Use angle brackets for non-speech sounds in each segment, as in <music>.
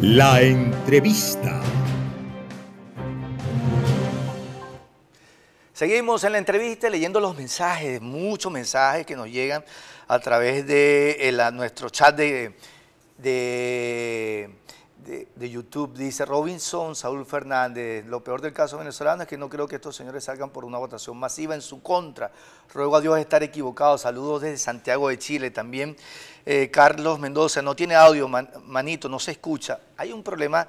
La entrevista. Seguimos en la entrevista leyendo los mensajes, muchos mensajes que nos llegan a través de eh, nuestro chat de de, YouTube dice Robinson, Saúl Fernández, lo peor del caso venezolano es que no creo que estos señores salgan por una votación masiva en su contra. Ruego a Dios estar equivocado. Saludos desde Santiago de Chile también. Eh, Carlos Mendoza, no tiene audio, manito, no se escucha. Hay un problema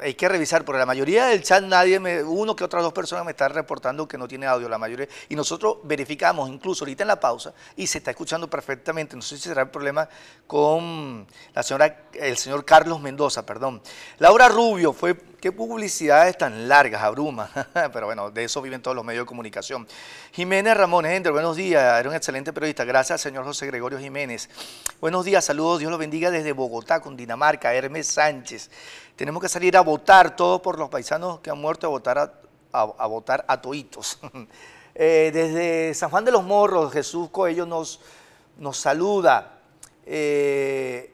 hay que revisar, porque la mayoría del chat nadie, me, uno que otras dos personas me están reportando que no tiene audio, la mayoría, y nosotros verificamos incluso ahorita en la pausa y se está escuchando perfectamente, no sé si será el problema con la señora, el señor Carlos Mendoza, perdón. Laura Rubio fue Qué publicidades tan largas, abruma. <laughs> Pero bueno, de eso viven todos los medios de comunicación. Jiménez Ramón Ender, buenos días. Era un excelente periodista. Gracias, señor José Gregorio Jiménez. Buenos días, saludos. Dios los bendiga desde Bogotá, con Dinamarca. Hermes Sánchez. Tenemos que salir a votar todos por los paisanos que han muerto a votar a, votar a toitos. <laughs> Eh, desde San Juan de los Morros, Jesús Coello nos, nos saluda. Eh,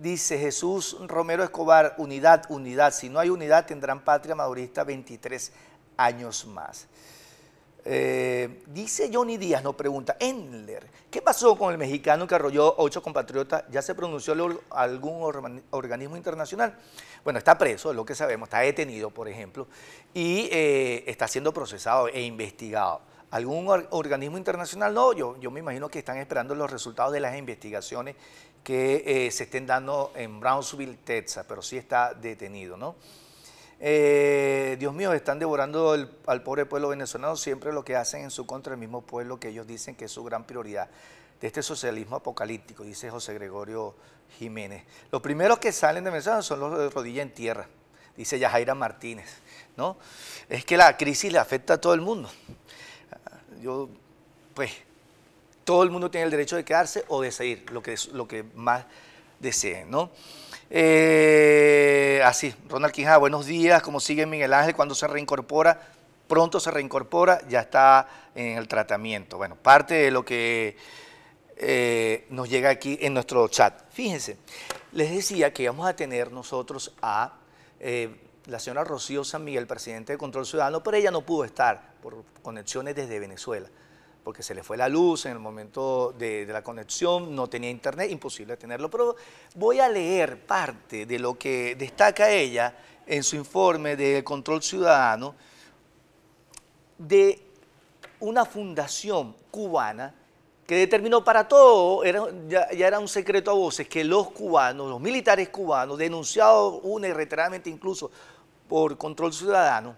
dice Jesús Romero Escobar, unidad, unidad. Si no hay unidad, tendrán patria madurista 23 años más. Eh, dice Johnny Díaz, nos pregunta, Endler, ¿qué pasó con el mexicano que arrolló ocho compatriotas? ¿Ya se pronunció algún organismo internacional? Bueno, está preso, es lo que sabemos, está detenido, por ejemplo, y eh, está siendo procesado e investigado algún organismo internacional. No, yo, yo me imagino que están esperando los resultados de las investigaciones que eh, se estén dando en Brownsville, Texas, pero sí está detenido, ¿no? Eh, Dios mío, están devorando al pobre pueblo venezolano, siempre lo que hacen en su contra el mismo pueblo que ellos dicen que es su gran prioridad de este socialismo apocalíptico, dice José Gregorio Jiménez. Los primeros que salen de Venezuela son los de rodilla en tierra, dice Yajaira Martínez, ¿no? Es que la crisis le afecta a todo el mundo yo, pues, todo el mundo tiene el derecho de quedarse o de seguir lo que, lo que más deseen, ¿no? Eh, así, Ronald Quijada, buenos días, ¿cómo sigue Miguel Ángel cuando se reincorpora? Pronto se reincorpora, ya está en el tratamiento. Bueno, parte de lo que eh, nos llega aquí en nuestro chat. Fíjense, les decía que íbamos a tener nosotros a eh, la señora Rocío San Miguel, presidente de Control Ciudadano, pero ella no pudo estar por conexiones desde Venezuela, porque se le fue la luz en el momento de, la conexión, no tenía internet, imposible tenerlo. Pero voy a leer parte de lo que destaca ella en su informe de Control Ciudadano de una fundación cubana que determinó para todo, era, ya, era un secreto a voces, que los cubanos, los militares cubanos, denunciados una y reiteradamente incluso por Control Ciudadano,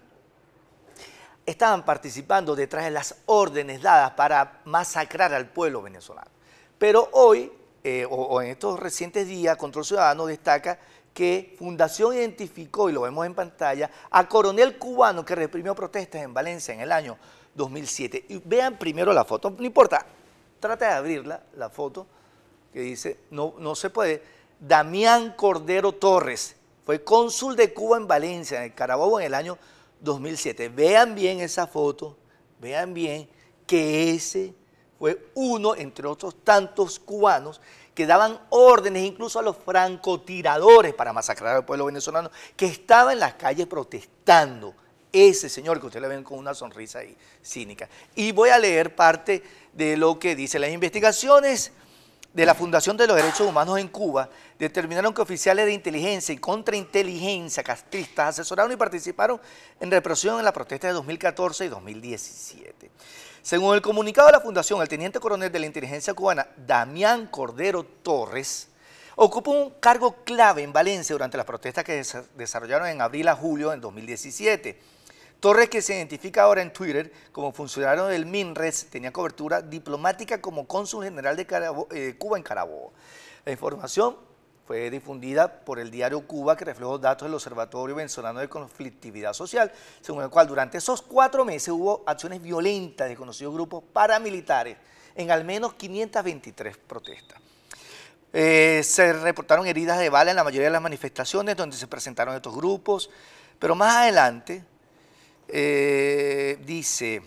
estaban participando detrás de las órdenes dadas para masacrar al pueblo venezolano. Pero hoy, eh, o, en estos recientes días, Control Ciudadano destaca que Fundación identificó, y lo vemos en pantalla, a coronel cubano que reprimió protestas en Valencia en el año 2007. Y vean primero la foto, no importa, trata de abrirla, la foto que dice, no, no se puede, Damián Cordero Torres, fue cónsul de Cuba en Valencia, en el Carabobo, en el año 2007. Vean bien esa foto, vean bien que ese fue uno, entre otros tantos cubanos, que daban órdenes incluso a los francotiradores para masacrar al pueblo venezolano, que estaba en las calles protestando. Ese señor que ustedes le ven con una sonrisa ahí, cínica. Y voy a leer parte de lo que dice las investigaciones de la Fundación de los Derechos Humanos en Cuba determinaron que oficiales de inteligencia y contrainteligencia castristas asesoraron y participaron en represión en la protesta de 2014 y 2017. Según el comunicado de la Fundación, el teniente coronel de la inteligencia cubana, Damián Cordero Torres, ocupó un cargo clave en Valencia durante las protestas que se desarrollaron en abril a julio en 2017 Torres, que se identifica ahora en Twitter como funcionario del MINRES, tenía cobertura diplomática como cónsul general de eh, Cuba en Carabobo. La información fue difundida por el diario Cuba, que reflejó datos del Observatorio Venezolano de Conflictividad Social, según el cual durante esos cuatro meses hubo acciones violentas de conocidos grupos paramilitares en al menos 523 protestas. Eh, se reportaron heridas de bala en la mayoría de las manifestaciones donde se presentaron estos grupos, pero más adelante eh, dice,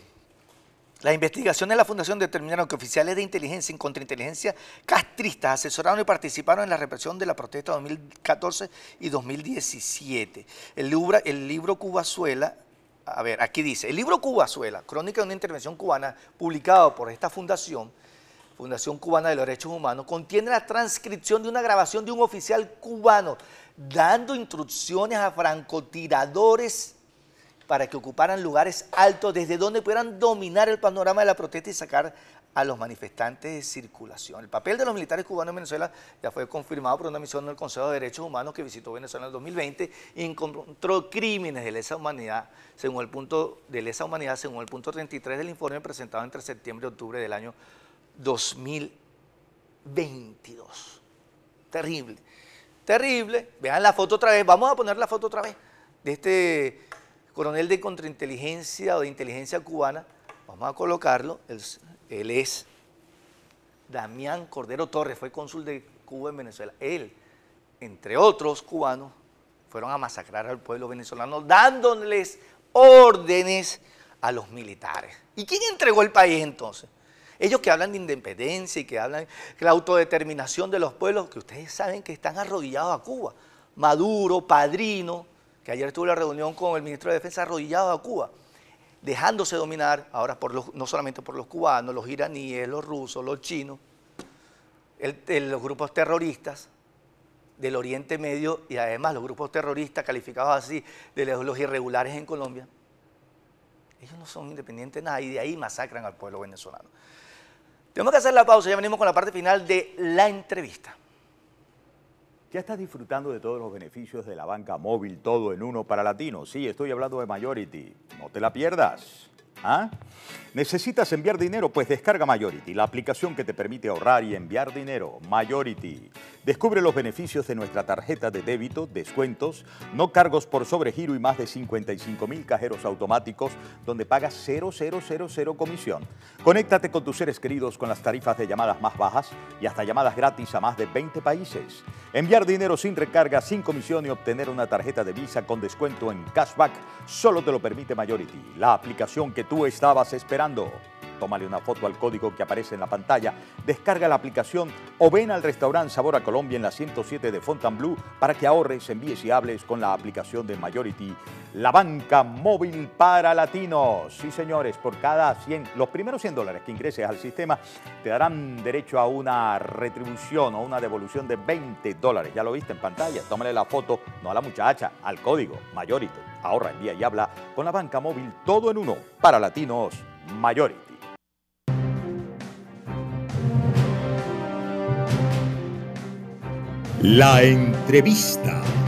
las investigaciones de la Fundación determinaron que oficiales de inteligencia y contrainteligencia castristas asesoraron y participaron en la represión de la protesta 2014 y 2017. El libro, el libro Cubazuela, a ver, aquí dice, el libro Cubazuela, crónica de una intervención cubana, publicado por esta fundación, Fundación Cubana de los Derechos Humanos, contiene la transcripción de una grabación de un oficial cubano dando instrucciones a francotiradores para que ocuparan lugares altos desde donde pudieran dominar el panorama de la protesta y sacar a los manifestantes de circulación. El papel de los militares cubanos en Venezuela ya fue confirmado por una misión del Consejo de Derechos Humanos que visitó Venezuela en el 2020 y encontró crímenes de lesa humanidad según el punto de lesa humanidad según el punto 33 del informe presentado entre septiembre y octubre del año 2022. Terrible. Terrible. Vean la foto otra vez. Vamos a poner la foto otra vez de este coronel de contrainteligencia o de inteligencia cubana, vamos a colocarlo, él, es Damián Cordero Torres, fue cónsul de Cuba en Venezuela. Él, entre otros cubanos, fueron a masacrar al pueblo venezolano dándoles órdenes a los militares. ¿Y quién entregó el país entonces? Ellos que hablan de independencia y que hablan de la autodeterminación de los pueblos, que ustedes saben que están arrodillados a Cuba. Maduro, Padrino, que ayer tuvo la reunión con el ministro de Defensa arrodillado a Cuba, dejándose dominar ahora no solamente por los cubanos, los iraníes, los rusos, los chinos, los grupos terroristas del Oriente Medio y además los grupos terroristas calificados así de los irregulares en Colombia. Ellos no son independientes nada y de ahí masacran al pueblo venezolano. Tenemos que hacer la pausa, ya venimos con la parte final de la entrevista. Ya estás disfrutando de todos los beneficios de la banca móvil, todo en uno para latinos. Sí, estoy hablando de Majority. No te la pierdas. ¿ah? ¿Necesitas enviar dinero? Pues descarga Majority, la aplicación que te permite ahorrar y enviar dinero. Majority. Descubre los beneficios de nuestra tarjeta de débito, descuentos, no cargos por sobregiro y más de 55 mil cajeros automáticos donde pagas 0000 comisión. Conéctate con tus seres queridos con las tarifas de llamadas más bajas y hasta llamadas gratis a más de 20 países. Enviar dinero sin recarga, sin comisión y obtener una tarjeta de Visa con descuento en cashback solo te lo permite Majority, la aplicación que tú estabas esperando tómale una foto al código que aparece en la pantalla, descarga la aplicación o ven al restaurante Sabor a Colombia en la 107 de Fontainebleau para que ahorres, envíes y hables con la aplicación de Majority. La banca móvil para latinos. Sí, señores, por cada 100, los primeros 100 dólares que ingreses al sistema te darán derecho a una retribución o una devolución de 20 dólares. Ya lo viste en pantalla. Tómale la foto, no a la muchacha, al código Majority. Ahorra, envía y habla con la banca móvil todo en uno para latinos Majority. La entrevista.